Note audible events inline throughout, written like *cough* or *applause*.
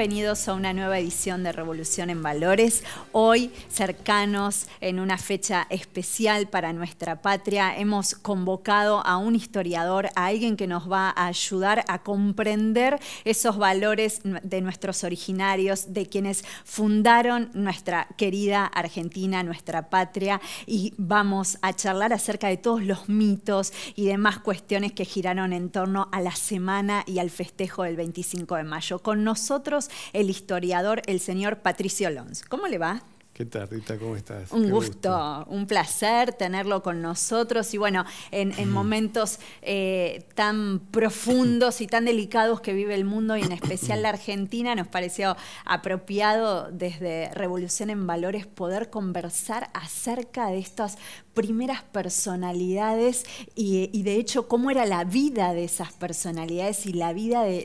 Bienvenidos a una nueva edición de Revolución en Valores. Hoy, cercanos en una fecha especial para nuestra patria, hemos convocado a un historiador, a alguien que nos va a ayudar a comprender esos valores de nuestros originarios, de quienes fundaron nuestra querida Argentina, nuestra patria, y vamos a charlar acerca de todos los mitos y demás cuestiones que giraron en torno a la semana y al festejo del 25 de mayo. Con nosotros el historiador, el señor Patricio Lons. ¿Cómo le va? ¿Qué tal, Rita? ¿Cómo estás? Un gusto, un placer tenerlo con nosotros y bueno, en, momentos eh, tan profundos y tan delicados que vive el mundo y en especial la Argentina, nos pareció apropiado desde Revolución en Valores poder conversar acerca de estas primeras personalidades y, de hecho cómo era la vida de esas personalidades y la vida de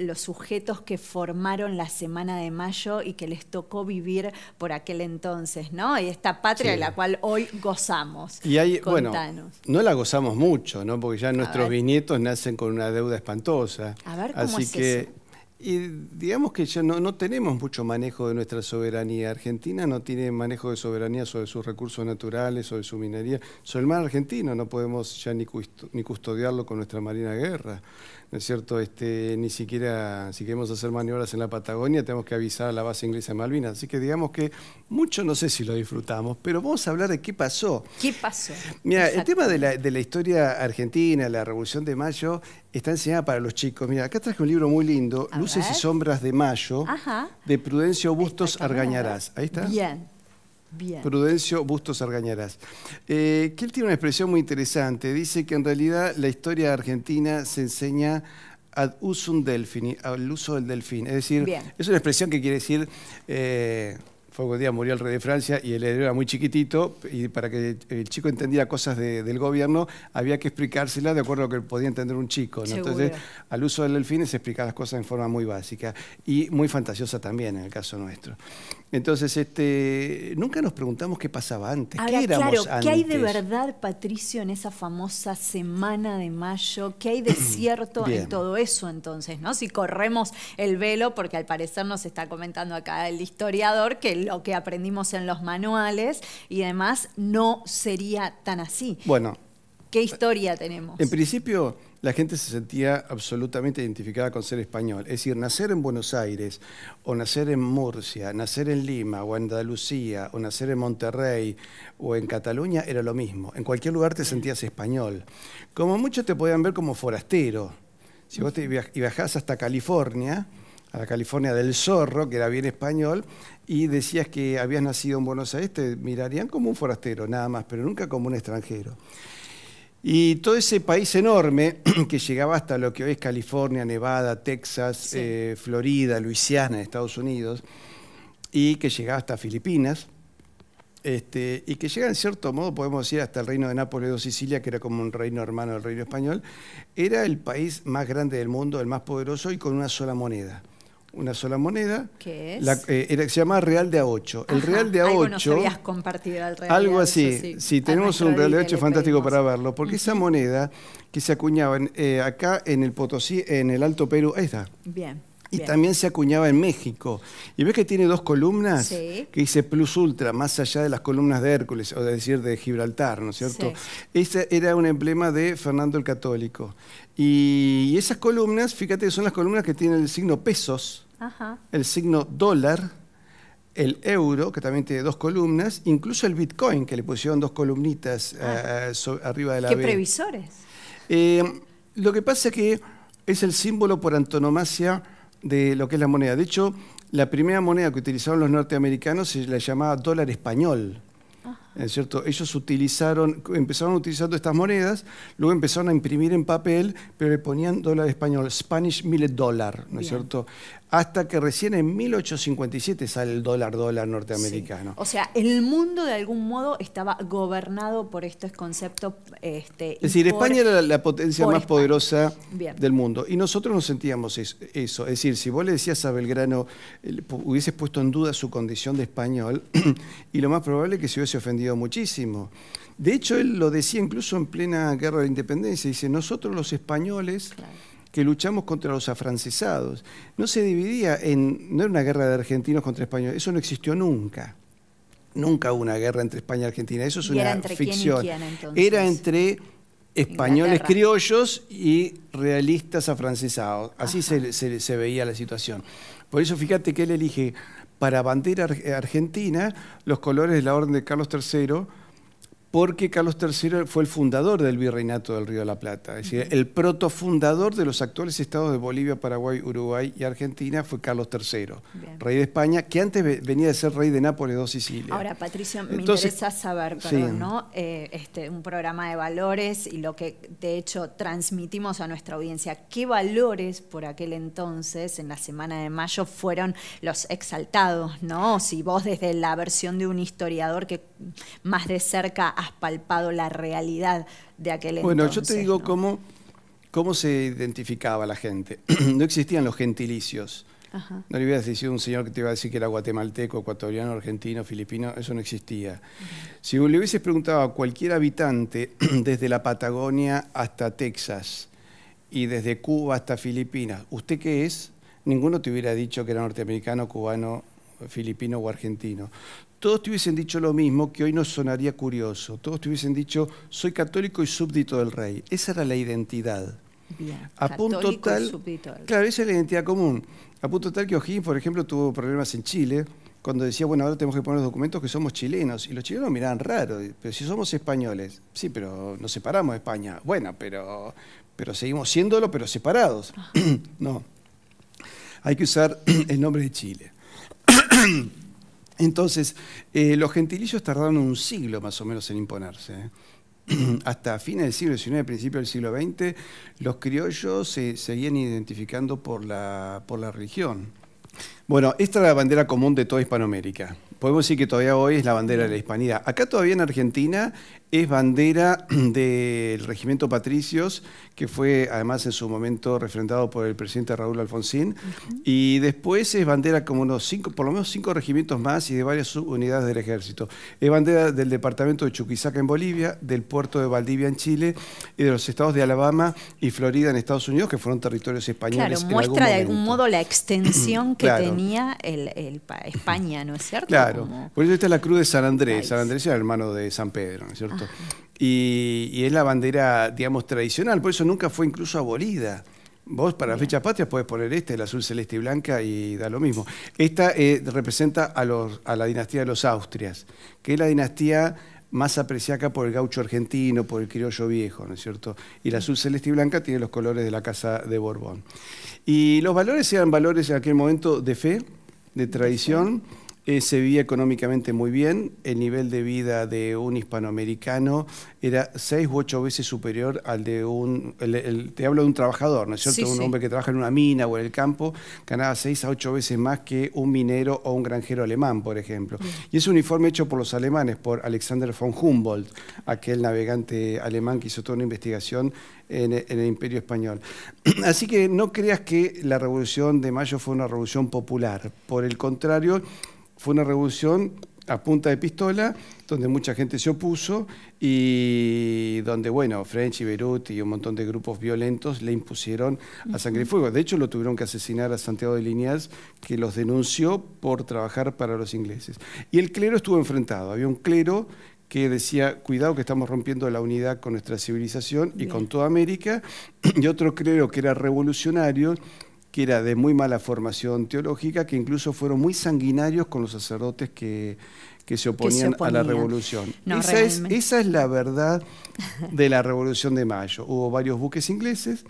los sujetos que formaron la Semana de Mayo y que les tocó vivir por aquel entonces, ¿no? Y esta patria de la cual hoy gozamos. Y hay, bueno, no la gozamos mucho, ¿no? Porque ya nuestros bisnietos nacen con una deuda espantosa. A ver, ¿cómo Así que Y digamos que ya no, tenemos mucho manejo de nuestra soberanía. Argentina no tiene manejo de soberanía sobre sus recursos naturales, sobre su minería. Sobre el mar argentino no podemos ya ni, ni custodiarlo con nuestra Marina Guerra es cierto? Este, ni siquiera si queremos hacer maniobras en la Patagonia tenemos que avisar a la base inglesa de Malvinas. Así que digamos que mucho no sé si lo disfrutamos, pero vamos a hablar de qué pasó. ¿Qué pasó? Mira, el tema de la, historia argentina, la Revolución de Mayo, está enseñada para los chicos. Mira, acá traje un libro muy lindo, Luces y Sombras de Mayo, de Prudencio Bustos Argañarás. Ahí está. Bien. Bien. Prudencio Bustos Argañarás. Eh, que él tiene una expresión muy interesante. Dice que en realidad la historia argentina se enseña ad usum delfini, al uso del delfín. Es decir, es una expresión que quiere decir... Eh, fue un día murió el rey de Francia y él era muy chiquitito y para que el chico entendiera cosas del gobierno había que explicárselas de acuerdo a lo que podía entender un chico. Entonces, al uso del delfín se explica las cosas en forma muy básica y muy fantasiosa también en el caso nuestro. Entonces, este, nunca nos preguntamos qué pasaba antes. ¿Qué éramos claro, antes? ¿qué hay de verdad, Patricio, en esa famosa semana de mayo? ¿Qué hay de *clears throat* cierto en todo eso entonces? ¿no? Si corremos el velo, porque al parecer nos está comentando acá el historiador que lo que aprendimos en los manuales y además no sería tan así. Bueno. ¿Qué historia tenemos? En principio, la gente se sentía absolutamente identificada con ser español. Es decir, nacer en Buenos Aires, o nacer en Murcia, nacer en Lima, o en Andalucía, o nacer en Monterrey, o en Cataluña, era lo mismo. En cualquier lugar te sentías español. Como muchos te podían ver como forastero. Si vos te viajás hasta California, a la California del Zorro, que era bien español, y decías que habías nacido en Buenos Aires, te mirarían como un forastero, nada más, pero nunca como un extranjero. Y todo ese país enorme *clears throat* que llegaba hasta lo que hoy es California, Nevada, Texas, eh, Florida, Luisiana, Estados Unidos, y que llegaba hasta Filipinas, este, y que llega en cierto modo, podemos decir, hasta el reino de Nápoles o Sicilia, que era como un reino hermano del reino español, era el país más grande del mundo, el más poderoso y con una sola moneda una sola moneda. ¿Qué es? Eh, se llamaba Real de A8. El Real de A8. Algo, algo así. si sí. tenemos un Real de A8 fantástico para verlo, porque esa moneda que se acuñaba eh, acá en el Potosí, en el Alto Perú, ahí está. Bien. Y también se acuñaba en México. ¿Y ves que tiene dos columnas? Que dice plus ultra, más allá de las columnas de Hércules, o de decir de Gibraltar, ¿no es cierto? Ese era un emblema de Fernando el Católico. Y esas columnas, fíjate, son las columnas que tienen el signo pesos el signo dólar, el euro, que también tiene dos columnas, incluso el Bitcoin, que le pusieron dos columnitas ah. eh, arriba de la ¿Qué previsores? Eh, lo que pasa es que es el símbolo por antonomasia de lo que es la moneda. De hecho, la primera moneda que utilizaron los norteamericanos se la llamaba dólar español. ¿Es cierto? Ellos utilizaron, empezaron utilizando estas monedas, luego empezaron a imprimir en papel, pero le ponían dólar español, Spanish Millet Dollar, ¿no es cierto? hasta que recién en 1857 sale el dólar dólar norteamericano. O sea, el mundo de algún modo estaba gobernado por estos conceptos. Este, es decir, España era la, potencia más poderosa del mundo y nosotros nos sentíamos eso, Es decir, si vos le decías a Belgrano, eh, hubieses puesto en duda su condición de español *clears throat* y lo más probable es que se hubiese ofendido muchísimo. De hecho, él lo decía incluso en plena guerra de independencia, dice, nosotros los españoles que luchamos contra los afrancesados. No se dividía en, no era una guerra de argentinos contra españoles, eso no existió nunca. Nunca hubo una guerra entre España y Argentina, eso es una ficción. era entre españoles criollos y realistas afrancesados. Así se, se veía la situación. Por eso fíjate que él elige para bandera argentina los colores de la Orden de Carlos III porque Carlos III fue el fundador del virreinato del Río de la Plata, es decir, el protofundador de los actuales estados de Bolivia, Paraguay, Uruguay y Argentina fue Carlos III, rey de España, que antes venía de ser rey de Nápoles, dos Sicilia. Ahora, Patricio, me interesa saber, ¿no? Eh, este, un programa de valores y lo que de hecho transmitimos a nuestra audiencia, ¿qué valores por aquel entonces, en la semana de mayo, fueron los exaltados, ¿no? Si vos desde la versión de un historiador que más de cerca has palpado la realidad de aquel bueno, entonces. Bueno, yo te digo cómo, se identificaba la gente. *clears throat* no existían los gentilicios. No le hubieras a un señor que te iba a decir que era guatemalteco, ecuatoriano, argentino, filipino, eso no existía. Si le hubieses preguntado a cualquier habitante, *clears throat* desde la Patagonia hasta Texas y desde Cuba hasta Filipinas, ¿usted qué es? Ninguno te hubiera dicho que era norteamericano, cubano, filipino o argentino todos te hubiesen dicho lo mismo, que hoy nos sonaría curioso. Todos te hubiesen dicho, soy católico y súbdito del rey. Esa era la identidad. Bien, a punto tal, claro, esa es la identidad común. A punto tal que O'Higgins, por ejemplo, tuvo problemas en Chile cuando decía, bueno, ahora tenemos que poner los documentos que somos chilenos. Y los chilenos miraban raro, pero si somos españoles, sí, pero nos separamos de España. Bueno, pero, pero seguimos siéndolo, pero separados. Ah. *clears throat* no, hay que usar *clears throat* el nombre de Chile. *clears throat* Entonces, eh, los gentilicios tardaron un siglo más o menos en imponerse. ¿eh? *clears throat* Hasta fines del siglo XIX, principios del siglo XX, los criollos se seguían identificando por la, por la religión. Bueno, esta es la bandera común de toda Hispanoamérica. Podemos decir que todavía hoy es la bandera de la hispanidad. Acá todavía en Argentina es bandera *clears throat* del regimiento Patricios, que fue además en su momento refrendado por el presidente Raúl Alfonsín, y después es bandera como unos cinco, por lo menos cinco regimientos más y de varias unidades del ejército. Es bandera del departamento de Chuquisaca en Bolivia, del puerto de Valdivia en Chile y de los estados de Alabama y Florida en Estados Unidos, que fueron territorios españoles. Claro, muestra de algún modo la extensión *clears throat* que tenía el, España, ¿no es cierto? Claro, por eso está la cruz de San Andrés. San Andrés era el hermano de San Pedro, ¿no es cierto? Y, es la bandera, digamos, tradicional, por eso nunca fue incluso abolida. Vos para la fechas patrias podés poner este, el azul celeste y blanca, y da lo mismo. Esta eh, representa a, la dinastía de los Austrias, que es la dinastía más apreciada por el gaucho argentino, por el criollo viejo, ¿no es cierto? Y el azul celeste y blanca tiene los colores de la casa de Borbón. Y los valores eran valores en aquel momento de fe, de tradición. Eh, se vivía económicamente muy bien, el nivel de vida de un hispanoamericano era seis u ocho veces superior al de un, te hablo de un trabajador, ¿no es cierto? un hombre que trabaja en una mina o en el campo, ganaba seis a ocho veces más que un minero o un granjero alemán, por ejemplo. Y es un informe hecho por los alemanes, por Alexander von Humboldt, aquel navegante alemán que hizo toda una investigación en, en el Imperio Español. *clears throat* Así que no creas que la Revolución de Mayo fue una revolución popular, por el contrario, fue una revolución a punta de pistola, donde mucha gente se opuso y donde, bueno, French y Beirut y un montón de grupos violentos le impusieron a sangre y fuego. De hecho, lo tuvieron que asesinar a Santiago de Liniers, que los denunció por trabajar para los ingleses. Y el clero estuvo enfrentado. Había un clero que decía, cuidado que estamos rompiendo la unidad con nuestra civilización y con toda América, *clears throat* y otro clero que era revolucionario, que era de muy mala formación teológica, que incluso fueron muy sanguinarios con los sacerdotes que, se, oponían a la revolución. esa, es, esa, es, la verdad *laughs* de la revolución de mayo. Hubo varios buques ingleses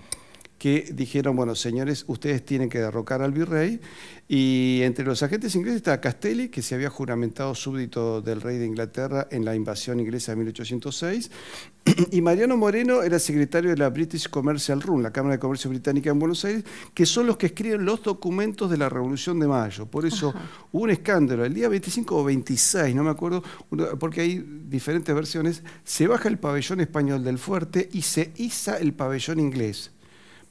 que dijeron, bueno, señores, ustedes tienen que derrocar al virrey. Y entre los agentes ingleses está Castelli, que se había juramentado súbdito del rey de Inglaterra en la invasión inglesa de 1806, *clears throat* y Mariano Moreno era secretario de la British Commercial Room, la Cámara de Comercio Británica en Buenos Aires, que son los que escriben los documentos de la Revolución de Mayo. Por eso hubo un escándalo, el día 25 o 26, no me acuerdo, porque hay diferentes versiones, se baja el pabellón español del fuerte y se iza el pabellón inglés.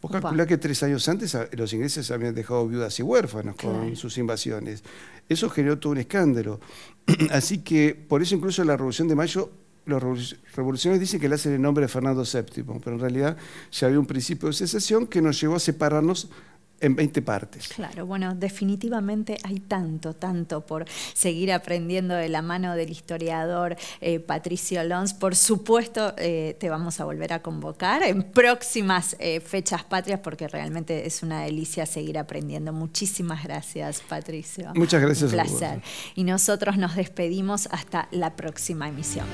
Vos calculá que tres años antes los ingleses habían dejado viudas y huérfanos con sus invasiones. Eso generó todo un escándalo. *clears throat* Así que por eso incluso la Revolución de Mayo los revolucionarios dicen que le hacen el nombre de Fernando VII, pero en realidad ya había un principio de secesión que nos llevó a separarnos en 20 partes. Claro, bueno, definitivamente hay tanto, tanto por seguir aprendiendo de la mano del historiador eh, Patricio Lons. Por supuesto, eh, te vamos a volver a convocar en próximas eh, fechas patrias porque realmente es una delicia seguir aprendiendo. Muchísimas gracias, Patricio. Muchas gracias. Un placer. Y nosotros nos despedimos hasta la próxima emisión.